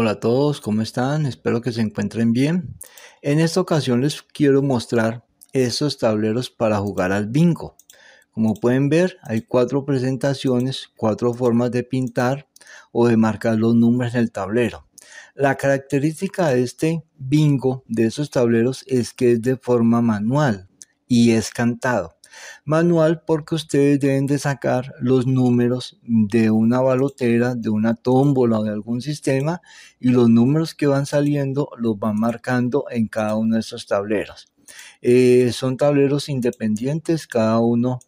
Hola a todos, ¿cómo están? Espero que se encuentren bien. En esta ocasión les quiero mostrar estos tableros para jugar al bingo. Como pueden ver, hay cuatro presentaciones, cuatro formas de pintar o de marcar los números en el tablero. La característica de este bingo, de esos tableros, es que es de forma manual y es cantado manual porque ustedes deben de sacar los números de una balotera, de una tómbola o de algún sistema y los números que van saliendo los van marcando en cada uno de estos tableros. Eh, son tableros independientes, cada uno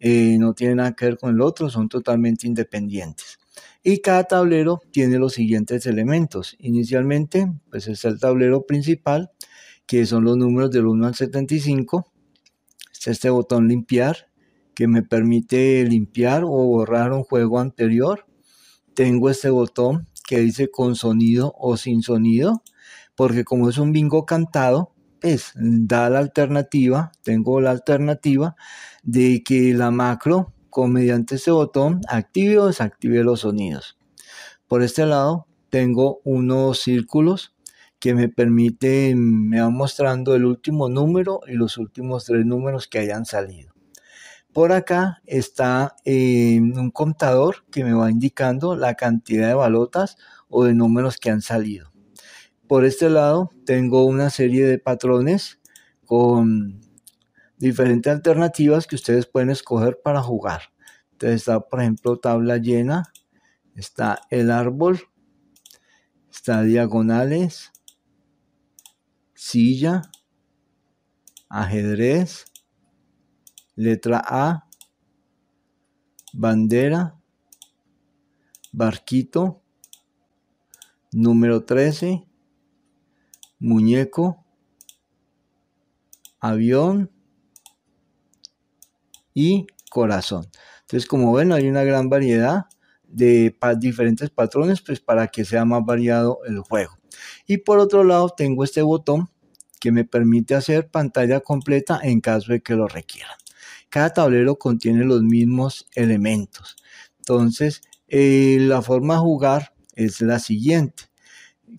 eh, no tiene nada que ver con el otro, son totalmente independientes. Y cada tablero tiene los siguientes elementos. Inicialmente, pues es el tablero principal, que son los números del 1 al 75 este botón limpiar que me permite limpiar o borrar un juego anterior. Tengo este botón que dice con sonido o sin sonido, porque como es un bingo cantado, es, pues, da la alternativa, tengo la alternativa de que la macro, con, mediante este botón, active o desactive los sonidos. Por este lado, tengo unos círculos que me permite me va mostrando el último número y los últimos tres números que hayan salido. Por acá está un contador que me va indicando la cantidad de balotas o de números que han salido. Por este lado tengo una serie de patrones con diferentes alternativas que ustedes pueden escoger para jugar. Entonces está, por ejemplo, tabla llena, está el árbol, está diagonales, silla, ajedrez, letra A, bandera, barquito, número 13, muñeco, avión y corazón. Entonces, como ven, hay una gran variedad de diferentes patrones pues, para que sea más variado el juego. Y por otro lado tengo este botón que me permite hacer pantalla completa en caso de que lo requieran. Cada tablero contiene los mismos elementos. Entonces, eh, la forma de jugar es la siguiente.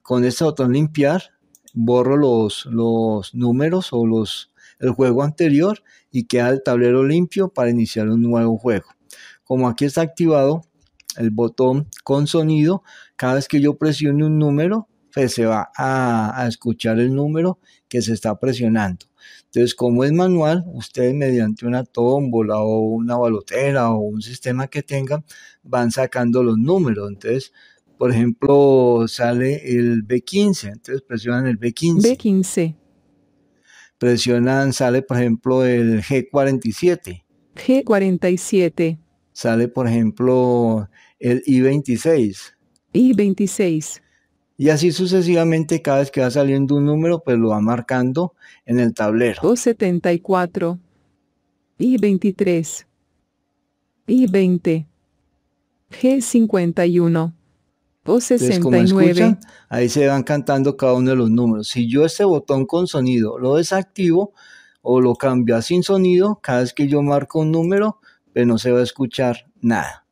Con este botón limpiar, borro los, los números o los, el juego anterior y queda el tablero limpio para iniciar un nuevo juego. Como aquí está activado el botón con sonido, cada vez que yo presione un número, pues se va a, escuchar el número que se está presionando. Entonces, como es manual, ustedes mediante una tómbola o una balotera o un sistema que tengan, van sacando los números. Entonces, por ejemplo, sale el B15, entonces presionan el B15. B15. Presionan, sale por ejemplo el G47. G47. Sale por ejemplo el I26. I26. Y así sucesivamente, cada vez que va saliendo un número, pues lo va marcando en el tablero. 274 y 23 y 20 G51 o 69. Entonces, como ahí se van cantando cada uno de los números. Si yo este botón con sonido lo desactivo o lo cambio a sin sonido, cada vez que yo marco un número, pues no se va a escuchar nada.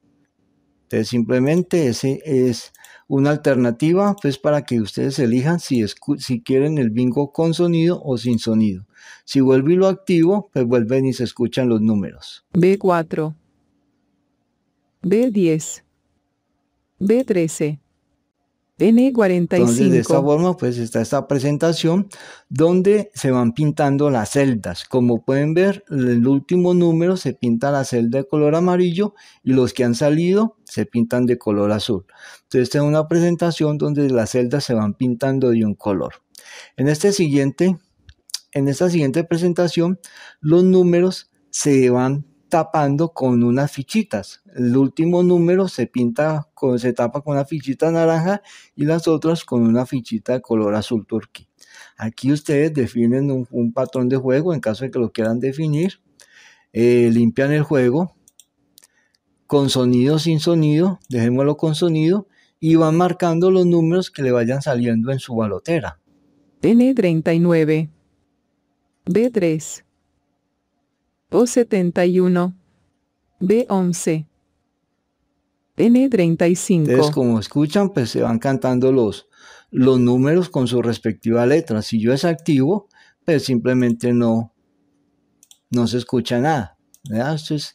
Entonces simplemente ese es una alternativa pues para que ustedes elijan si, si quieren el bingo con sonido o sin sonido. Si vuelvo y lo activo, pues vuelven y se escuchan los números. B4, B10, B13, N45. Entonces, de esta forma, pues está esta presentación donde se van pintando las celdas. Como pueden ver, el último número se pinta la celda de color amarillo y los que han salido se pintan de color azul. Entonces, esta es una presentación donde las celdas se van pintando de un color. En este siguiente, en esta siguiente presentación, los números se van tapando con unas fichitas. El último número se pinta, con, se tapa con una fichita naranja y las otras con una fichita de color azul turquí. Aquí ustedes definen un, patrón de juego en caso de que lo quieran definir. Eh, limpian el juego con sonido, sin sonido, dejémoslo con sonido y van marcando los números que le vayan saliendo en su balotera. N39 e B3 o71. B11. N35. Entonces, como escuchan, pues se van cantando los, los números con su respectiva letra. Si yo es activo, pues simplemente no, no se escucha nada. Entonces,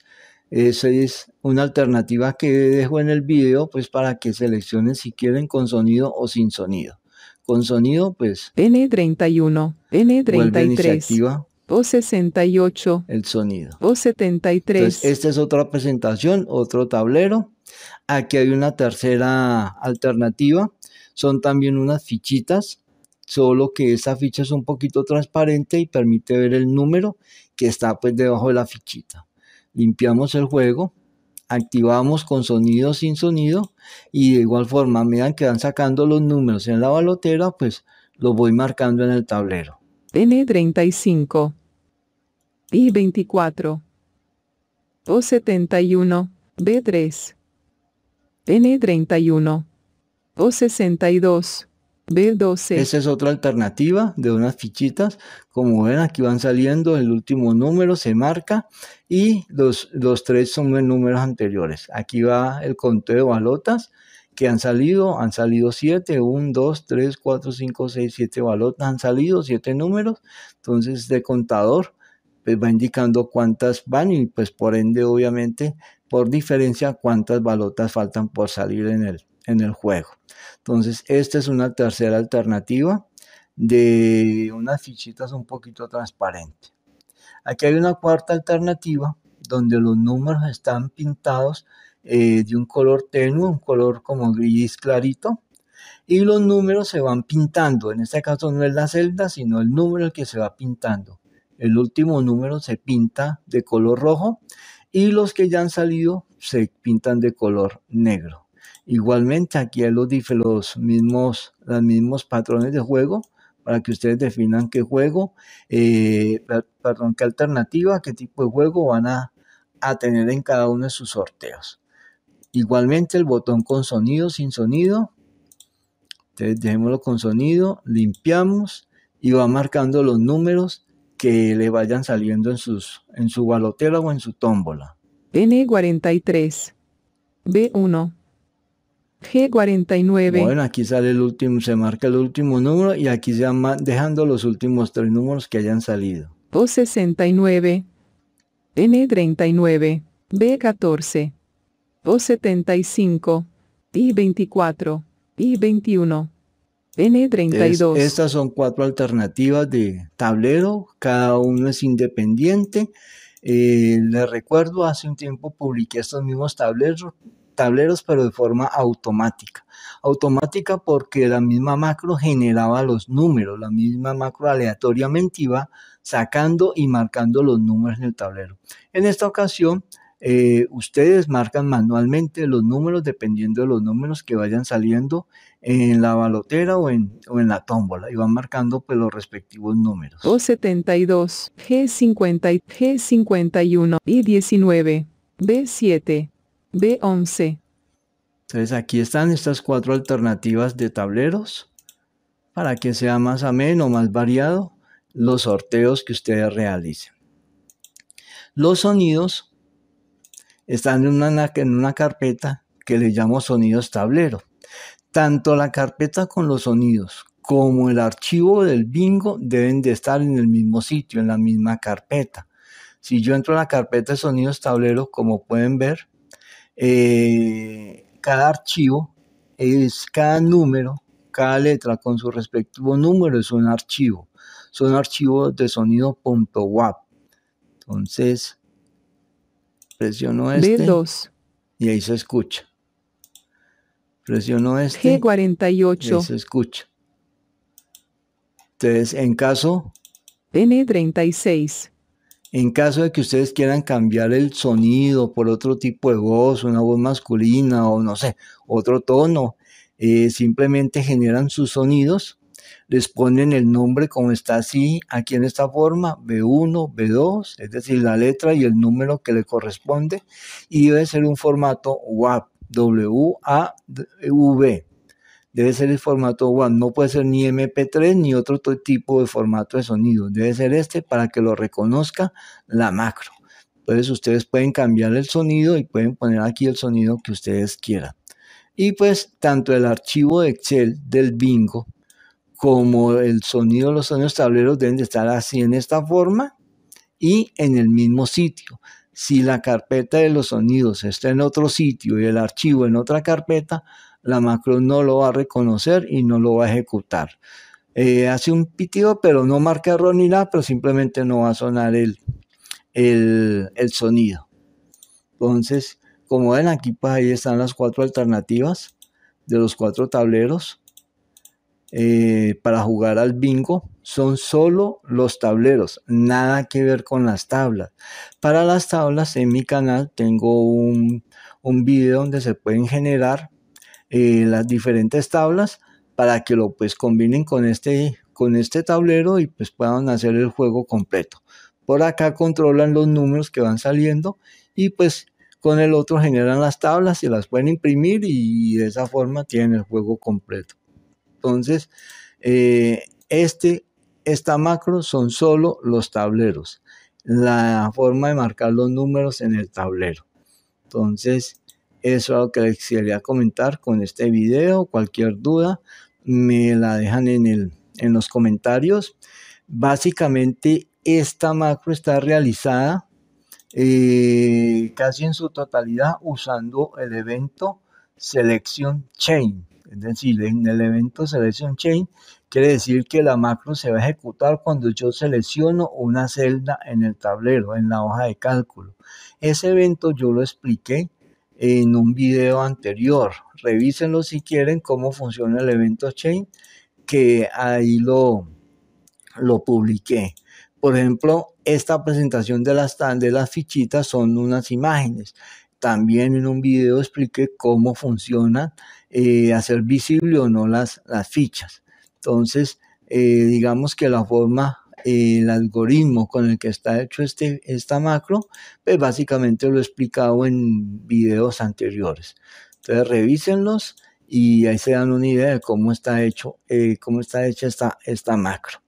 esa es una alternativa que dejo en el video, pues para que seleccionen si quieren con sonido o sin sonido. Con sonido, pues. N31, N33 o 68. El sonido. O 73. esta es otra presentación, otro tablero. Aquí hay una tercera alternativa. Son también unas fichitas, solo que esta ficha es un poquito transparente y permite ver el número que está pues debajo de la fichita. Limpiamos el juego, activamos con sonido sin sonido y de igual forma, miran que van sacando los números en la balotera, pues los voy marcando en el tablero. N35 i 24. O 71, B3. N31. O 62. B12. Esa es otra alternativa de unas fichitas. Como ven, aquí van saliendo, el último número se marca y los, tres son los números anteriores. Aquí va el conteo de balotas que han salido. Han salido 7, 1, 2, 3, 4, 5, 6, 7 balotas. Han salido siete números. Entonces, de contador pues va indicando cuántas van y pues por ende obviamente por diferencia cuántas balotas faltan por salir en el, en el juego. Entonces esta es una tercera alternativa de unas fichitas un poquito transparente. Aquí hay una cuarta alternativa donde los números están pintados eh, de un color tenue, un color como gris clarito, y los números se van pintando. En este caso no es la celda, sino el número el que se va pintando. El último número se pinta de color rojo y los que ya han salido se pintan de color negro. Igualmente aquí hay los, los mismos, los mismos patrones de juego para que ustedes definan qué juego, eh, perdón, qué alternativa, qué tipo de juego van a, a tener en cada uno de sus sorteos. Igualmente el botón con sonido, sin sonido. Entonces dejémoslo con sonido, limpiamos y va marcando los números que le vayan saliendo en, sus, en su balotera o en su tómbola. N43. B1. G49. Bueno, aquí sale el último, se marca el último número y aquí se van dejando los últimos tres números que hayan salido. O69. N39. B14. O75. I24. y 21 N32. estas son cuatro alternativas de tablero, cada uno es independiente. Eh, les recuerdo, hace un tiempo publiqué estos mismos tableros, tableros, pero de forma automática. Automática porque la misma macro generaba los números, la misma macro aleatoriamente iba sacando y marcando los números en el tablero. En esta ocasión, eh, ustedes marcan manualmente los números dependiendo de los números que vayan saliendo en la balotera o en, o en la tómbola y van marcando pues, los respectivos números. O72, G50, G51 y 19, B7, B11. Entonces aquí están estas cuatro alternativas de tableros para que sea más ameno, más variado los sorteos que ustedes realicen. Los sonidos están en una, en una carpeta que le llamo sonidos tablero. Tanto la carpeta con los sonidos como el archivo del bingo deben de estar en el mismo sitio, en la misma carpeta. Si yo entro a la carpeta de sonidos tableros, como pueden ver, eh, cada archivo es cada número, cada letra con su respectivo número es un archivo. Son archivos de sonido.wap. Entonces, presiono este. Y ahí se escucha. Presiono este. G48. Se escucha. Entonces, en caso. N36. En caso de que ustedes quieran cambiar el sonido por otro tipo de voz, una voz masculina o no sé, otro tono, eh, simplemente generan sus sonidos, les ponen el nombre como está así, aquí en esta forma, B1, B2, es decir, la letra y el número que le corresponde, y debe ser un formato WAP, WAV. Debe ser el formato WAV, no puede ser ni MP3 ni otro tipo de formato de sonido. Debe ser este para que lo reconozca la macro. Entonces ustedes pueden cambiar el sonido y pueden poner aquí el sonido que ustedes quieran. Y pues tanto el archivo de Excel del bingo como el sonido de los sonidos tableros deben de estar así en esta forma y en el mismo sitio. Si la carpeta de los sonidos está en otro sitio y el archivo en otra carpeta, la macro no lo va a reconocer y no lo va a ejecutar. Eh, hace un pitido, pero no marca error ni nada, pero simplemente no va a sonar el, el, sonido. Entonces, como ven aquí, pues ahí están las cuatro alternativas de los cuatro tableros eh, para jugar al bingo son solo los tableros, nada que ver con las tablas. Para las tablas en mi canal tengo un, un video donde se pueden generar eh, las diferentes tablas para que lo pues combinen con este, con este tablero y pues puedan hacer el juego completo. Por acá controlan los números que van saliendo y pues con el otro generan las tablas y las pueden imprimir y de esa forma tienen el juego completo. Entonces, eh, este esta macro son solo los tableros, la forma de marcar los números en el tablero. Entonces, eso es lo que les quería comentar con este video. Cualquier duda me la dejan en, el, en los comentarios. Básicamente, esta macro está realizada eh, casi en su totalidad usando el evento selección Chain. Es decir, en el evento Selection Chain quiere decir que la macro se va a ejecutar cuando yo selecciono una celda en el tablero, en la hoja de cálculo. Ese evento yo lo expliqué en un video anterior. Revísenlo si quieren cómo funciona el evento Chain, que ahí lo, lo publiqué. Por ejemplo, esta presentación de las, de las fichitas son unas imágenes. También en un video expliqué cómo funcionan hacer eh, visible o no las, las fichas. Entonces, eh, digamos que la forma, eh, el algoritmo con el que está hecho este, esta macro, pues básicamente lo he explicado en videos anteriores. Entonces, revísenlos y ahí se dan una idea de cómo está, hecho, cómo está hecha esta, esta macro.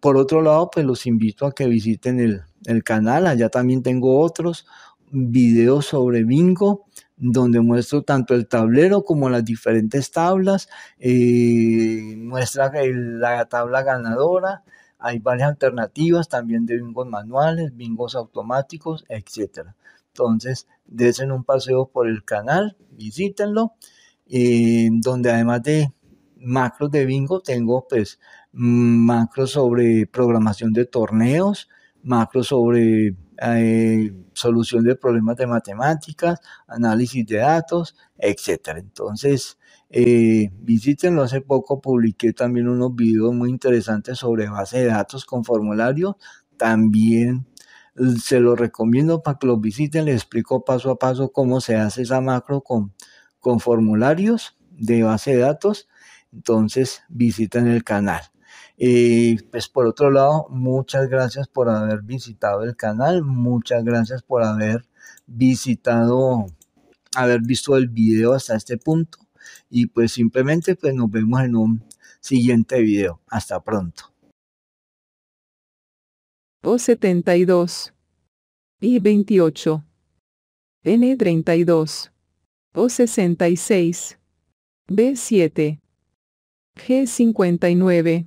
por otro lado, pues los invito a que visiten el, el canal. Allá también tengo otros videos sobre bingo donde muestro tanto el tablero como las diferentes tablas, eh, muestra la tabla ganadora, hay varias alternativas también de bingos manuales, bingos automáticos, etc. Entonces, desen un paseo por el canal, visítenlo, eh, donde además de macros de bingo tengo pues macros sobre programación de torneos, macros sobre eh, solución de problemas de matemáticas, análisis de datos, etc. Entonces, eh, visítenlo. Hace poco publiqué también unos videos muy interesantes sobre base de datos con formularios. También eh, se los recomiendo para que los visiten. Les explico paso a paso cómo se hace esa macro con, con formularios de base de datos. Entonces visiten el canal. Y pues por otro lado, muchas gracias por haber visitado el canal, muchas gracias por haber visitado, haber visto el video hasta este punto. Y pues simplemente pues nos vemos en un siguiente video. Hasta pronto. O72 y 28 N32 O66 B7 G59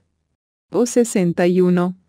o 61